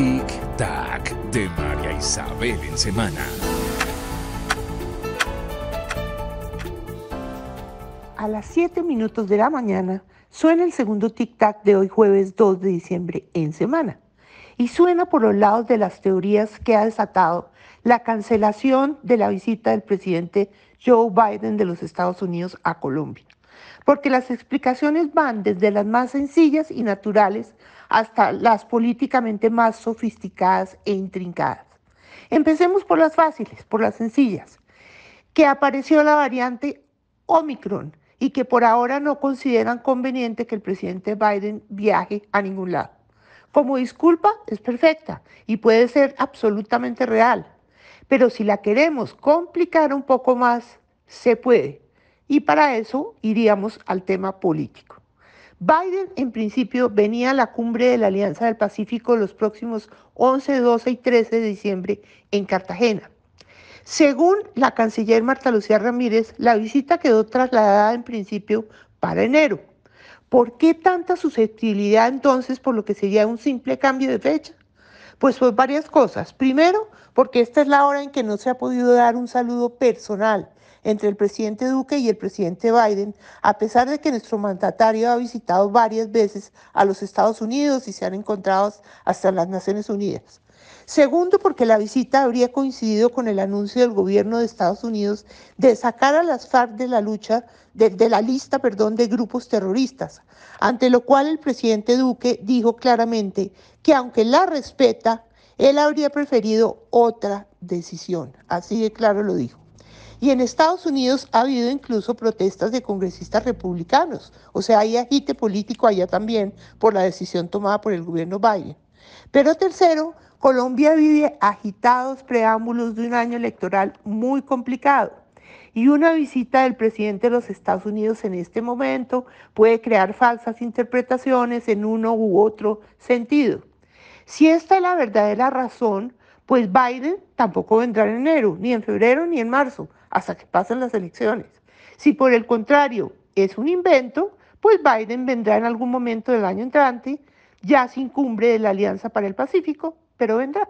Tic Tac de María Isabel en semana. A las 7 minutos de la mañana suena el segundo Tic Tac de hoy jueves 2 de diciembre en semana. Y suena por los lados de las teorías que ha desatado la cancelación de la visita del presidente Joe Biden de los Estados Unidos a Colombia porque las explicaciones van desde las más sencillas y naturales hasta las políticamente más sofisticadas e intrincadas. Empecemos por las fáciles, por las sencillas, que apareció la variante Omicron y que por ahora no consideran conveniente que el presidente Biden viaje a ningún lado. Como disculpa es perfecta y puede ser absolutamente real, pero si la queremos complicar un poco más, se puede y para eso iríamos al tema político. Biden en principio venía a la cumbre de la Alianza del Pacífico los próximos 11, 12 y 13 de diciembre en Cartagena. Según la canciller Marta Lucía Ramírez, la visita quedó trasladada en principio para enero. ¿Por qué tanta susceptibilidad entonces por lo que sería un simple cambio de fecha? Pues por pues, varias cosas. Primero, porque esta es la hora en que no se ha podido dar un saludo personal entre el presidente Duque y el presidente Biden, a pesar de que nuestro mandatario ha visitado varias veces a los Estados Unidos y se han encontrado hasta las Naciones Unidas. Segundo, porque la visita habría coincidido con el anuncio del gobierno de Estados Unidos de sacar a las FARC de la lucha, de, la lista, perdón, de grupos terroristas, ante lo cual el presidente Duque dijo claramente que aunque la respeta, él habría preferido otra decisión, así de claro lo dijo. Y en Estados Unidos ha habido incluso protestas de congresistas republicanos, o sea, hay agite político allá también por la decisión tomada por el gobierno Biden. Pero tercero, Colombia vive agitados preámbulos de un año electoral muy complicado. Y una visita del presidente de los Estados Unidos en este momento puede crear falsas interpretaciones en uno u otro sentido. Si esta es la verdadera razón, pues Biden tampoco vendrá en enero, ni en febrero, ni en marzo, hasta que pasen las elecciones. Si por el contrario es un invento, pues Biden vendrá en algún momento del año entrante, ya sin cumbre de la Alianza para el Pacífico, pero vendrá.